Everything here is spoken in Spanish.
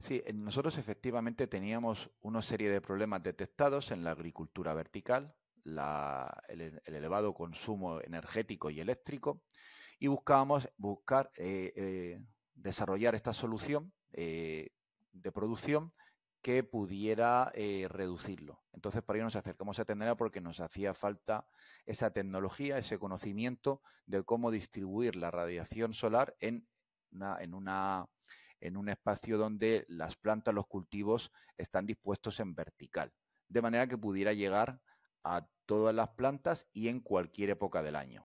Sí, eh, nosotros efectivamente teníamos una serie de problemas detectados en la agricultura vertical, el, elevado consumo energético y eléctrico, y buscábamos buscar eh, eh, desarrollar esta solución de producción que pudiera reducirlo. Entonces, para ello nos acercamos a Tendera porque nos hacía falta esa tecnología, ese conocimiento de cómo distribuir la radiación solar en en una en un espacio donde las plantas, los cultivos están dispuestos en vertical, de manera que pudiera llegar a todas las plantas y en cualquier época del año.